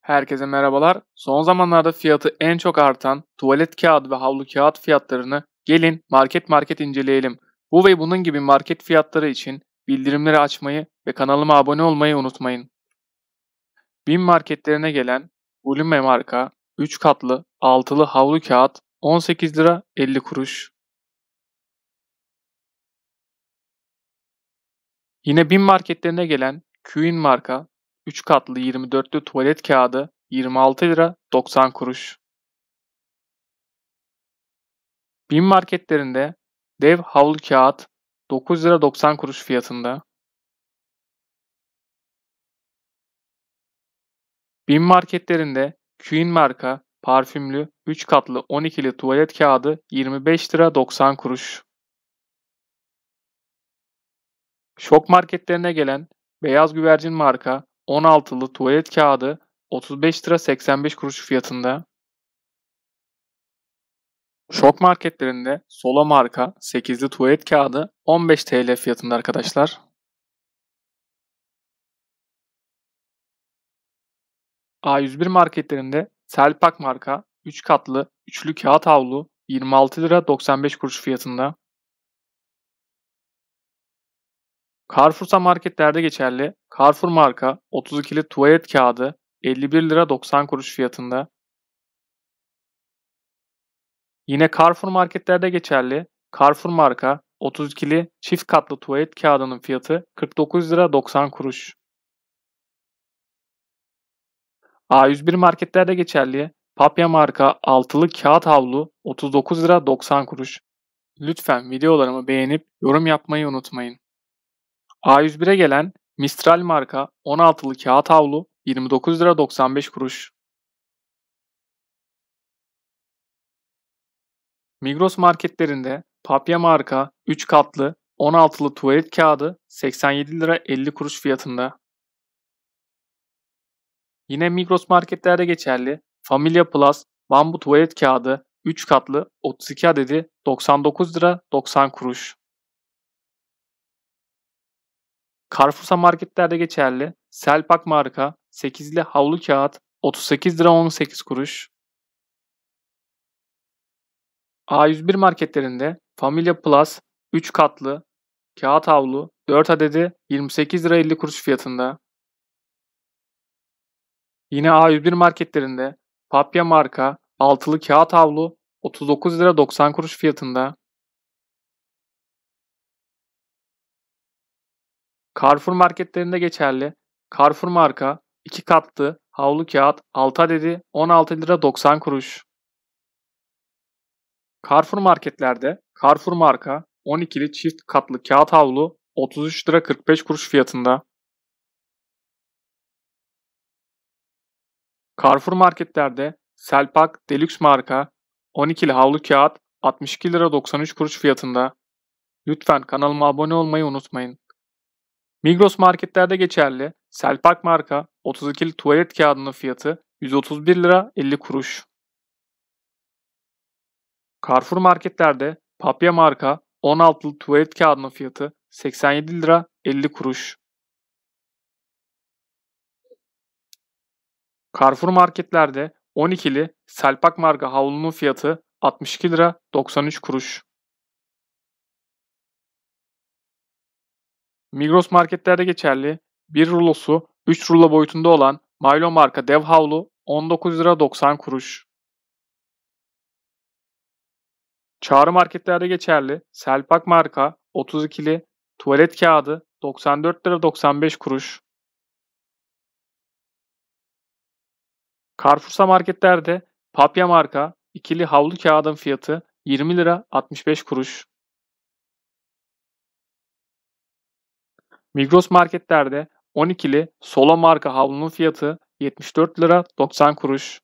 Herkese merhabalar. Son zamanlarda fiyatı en çok artan tuvalet kağıdı ve havlu kağıt fiyatlarını gelin market market inceleyelim. Bu ve bunun gibi market fiyatları için bildirimleri açmayı ve kanalıma abone olmayı unutmayın. Bin marketlerine gelen Volume marka 3 katlı altılı havlu kağıt 18 lira 50 kuruş. Yine bin marketlerine gelen Queen marka 3 katlı 24'lü tuvalet kağıdı 26 lira 90 kuruş. Bin marketlerinde dev havlu kağıt 9 lira 90 kuruş fiyatında. Bin marketlerinde Queen marka parfümlü 3 katlı 12'li tuvalet kağıdı 25 lira 90 kuruş. Şok marketlerine gelen Beyaz Güvercin marka 16'lı tuvalet kağıdı 35 lira 85 kuruş fiyatında. Şok marketlerinde Sola marka 8'li tuvalet kağıdı 15 TL fiyatında arkadaşlar. A101 marketlerinde Selpak marka 3 katlı üçlü kağıt havlu 26 lira 95 kuruş fiyatında. Carrefour'sa marketlerde geçerli Carrefour marka 32'li tuvalet kağıdı 51 lira 90 kuruş fiyatında. Yine Carrefour marketlerde geçerli Carrefour marka 32'li çift katlı tuvalet kağıdının fiyatı 49 lira 90 kuruş. A101 marketlerde geçerli Papya marka 6'lı kağıt havlu 39 lira 90 kuruş. Lütfen videolarımı beğenip yorum yapmayı unutmayın. A101'e gelen Mistral marka 16'lı kağıt havlu 29 lira 95 kuruş. Migros marketlerinde Papya marka 3 katlı 16'lı tuvalet kağıdı 87 lira 50 kuruş fiyatında. Yine Migros marketlerde geçerli Familia Plus bambu tuvalet kağıdı 3 katlı 32 adedi 99 lira 90 kuruş. Carrefour'sa marketlerde geçerli. Selpak marka 8'li havlu kağıt 38 lira 18 kuruş. A101 marketlerinde Familia Plus 3 katlı kağıt havlu 4 adedi 28 lira 50 kuruş fiyatında. Yine A101 marketlerinde Papya marka altılı kağıt havlu 39 lira 90 kuruş fiyatında. Carrefour marketlerinde geçerli. Carrefour marka 2 katlı havlu kağıt 6 adedi 16 lira 90 kuruş. Carrefour marketlerde Carrefour marka 12'li çift katlı kağıt havlu 33 lira 45 kuruş fiyatında. Carrefour marketlerde Selpak Deluxe marka 12'li havlu kağıt 62 lira 93 kuruş fiyatında. Lütfen kanalıma abone olmayı unutmayın. Migros marketlerde geçerli Selpak marka 32'li tuvalet kağıdının fiyatı 131 lira 50 kuruş. Carrefour marketlerde Papya marka 16'lı tuvalet kağıdının fiyatı 87 lira 50 kuruş. Carrefour marketlerde 12'li Selpak marka havlunun fiyatı 62 lira 93 kuruş. Migros marketlerde geçerli. Bir rulosu 3 rulo boyutunda olan Milo marka dev havlu 19 lira 90 kuruş. Çağrı marketlerde geçerli Selpak marka 32'li tuvalet kağıdı 94 lira 95 kuruş. Carrefour'sa marketlerde Papya marka ikili havlu kağıdın fiyatı 20 lira 65 kuruş. Migros marketlerde 12'li Solo marka havlunun fiyatı 74 lira 90 kuruş.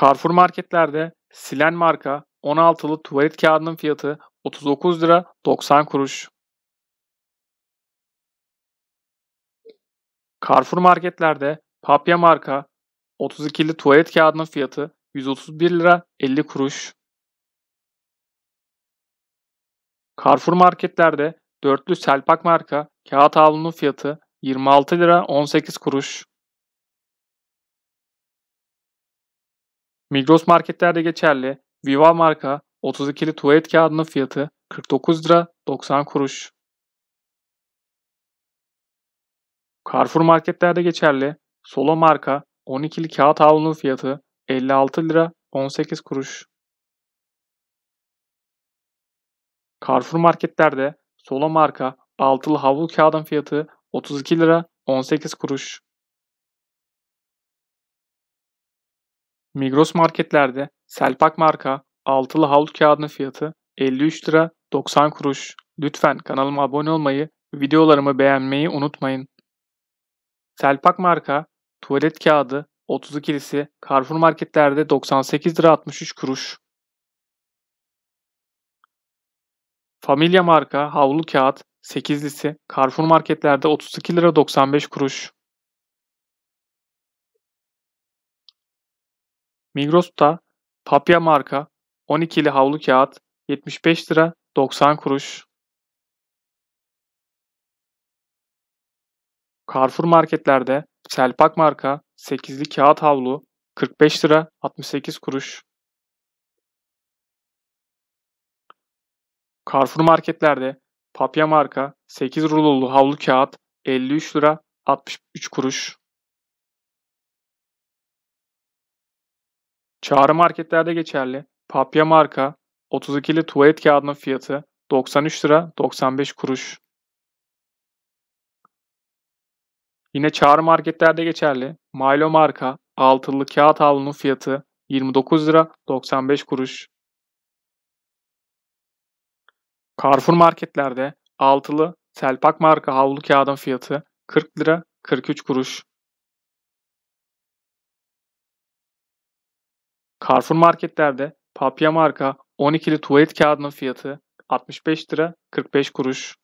Carrefour marketlerde Silen marka 16'lı tuvalet kağıdının fiyatı 39 lira 90 kuruş. Carrefour marketlerde Papya marka 32'li tuvalet kağıdının fiyatı 131 lira 50 kuruş. Carrefour marketlerde dörtlü Selpak marka kağıt havlunun fiyatı 26 lira 18 kuruş. Migros marketlerde geçerli Viva marka 32'li tuvalet kağıdının fiyatı 49 lira 90 kuruş. Carrefour marketlerde geçerli Solo marka 12'li kağıt havlunun fiyatı 56 lira 18 kuruş. Carrefour marketlerde Sola marka altılı havlu kağıdın fiyatı 32 lira 18 kuruş. Migros marketlerde Selpak marka altılı havlu kağıdının fiyatı 53 lira 90 kuruş. Lütfen kanalıma abone olmayı, videolarımı beğenmeyi unutmayın. Selpak marka tuvalet kağıdı 32'lisi Carrefour marketlerde 98 lira 63 kuruş. Familia marka havlu kağıt 8'lisi Carrefour marketlerde 32 lira 95 kuruş. Migros'ta Papya marka 12'li havlu kağıt 75 lira 90 kuruş. Carrefour marketlerde Selpak marka 8'li kağıt havlu 45 lira 68 kuruş. Carrefour marketlerde Papya marka 8 rulolu havlu kağıt 53 lira 63 kuruş. Çağrı marketlerde geçerli Papya marka 32'li tuvalet kağıdının fiyatı 93 lira 95 kuruş. Yine çağrı marketlerde geçerli Milo marka altılı kağıt havlunun fiyatı 29 lira 95 kuruş. Carrefour marketlerde altılı Selpak marka havlu kağıdın fiyatı 40 lira 43 kuruş. Carrefour marketlerde Papya marka 12'li tuvalet kağıdının fiyatı 65 lira 45 kuruş.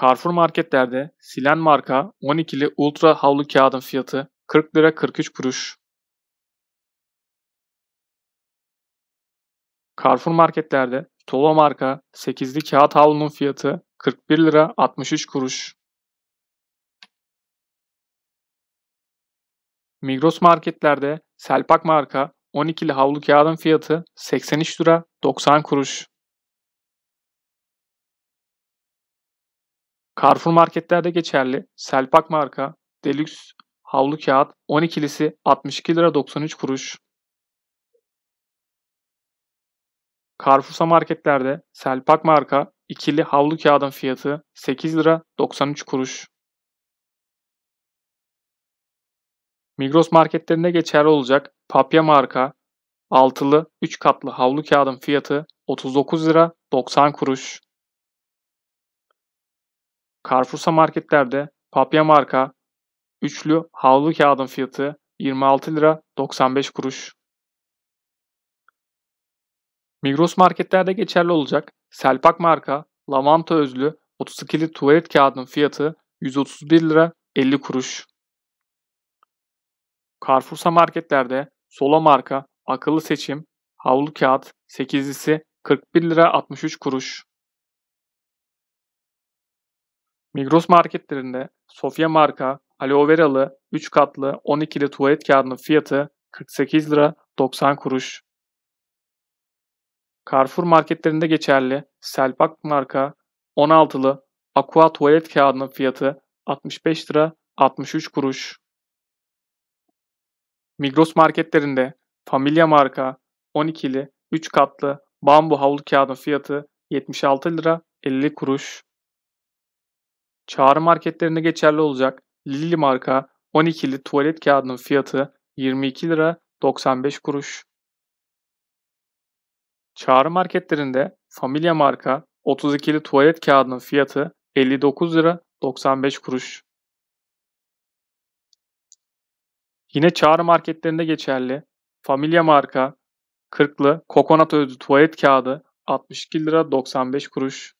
Carrefour marketlerde Silen marka 12'li ultra havlu kağıdın fiyatı 40 lira 43 kuruş. Carrefour marketlerde Tolo marka 8'li kağıt havlunun fiyatı 41 lira 63 kuruş. Migros marketlerde Selpak marka 12'li havlu kağıdın fiyatı 83 lira 90 kuruş. Carrefour marketlerde geçerli Selpak marka Deluxe havlu kağıt 12'lisi 62 lira 93 kuruş. Carrefour'sa marketlerde Selpak marka ikili havlu kağıdın fiyatı 8 lira 93 kuruş. Migros marketlerinde geçerli olacak Papya marka altılı 3 katlı havlu kağıdın fiyatı 39 lira 90 kuruş. Carrefour'sa marketlerde Papya marka üçlü havlu kağıdın fiyatı 26 lira 95 kuruş. Migros marketlerde geçerli olacak Selpak marka lavanta özlü 32'li tuvalet kağıdının fiyatı 131 lira 50 kuruş. Carrefour'sa marketlerde Sola marka akıllı seçim havlu kağıt 8'lisi 41 lira 63 kuruş. Migros marketlerinde Sofya marka aloe veralı 3 katlı 12'li tuvalet kağıdının fiyatı 48 lira 90 kuruş. Carrefour marketlerinde geçerli Selpak marka 16'lı Aqua tuvalet kağıdının fiyatı 65 lira 63 kuruş. Migros marketlerinde Familia marka 12'li 3 katlı bambu havlu kağıdının fiyatı 76 lira 50 kuruş. Çağrı marketlerinde geçerli olacak Lili marka 12'li tuvalet kağıdının fiyatı 22 lira 95 kuruş. Çağrı marketlerinde Familia marka 32'li tuvalet kağıdının fiyatı 59 lira 95 kuruş. Yine çağrı marketlerinde geçerli Familia marka 40'lı kokonat özlü tuvalet kağıdı 62 lira 95 kuruş.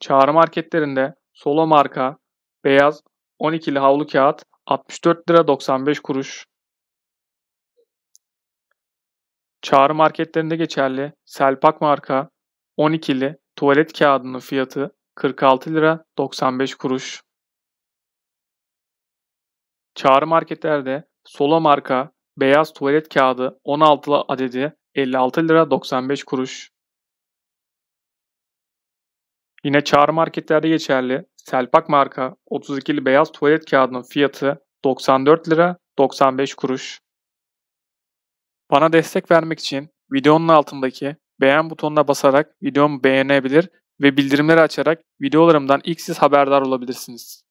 Çağrı marketlerinde Solo marka beyaz 12'li havlu kağıt 64 lira 95 kuruş. Çağrı marketlerinde geçerli Selpak marka 12'li tuvalet kağıdının fiyatı 46 lira 95 kuruş. Çağrı marketlerde Sola marka beyaz tuvalet kağıdı 16 adedi 56 lira 95 kuruş. Yine çağrı marketlerde geçerli Selpak marka 32'li beyaz tuvalet kağıdının fiyatı 94 lira 95 kuruş. Bana destek vermek için videonun altındaki beğen butonuna basarak videomu beğenebilir ve bildirimleri açarak videolarımdan ilk siz haberdar olabilirsiniz.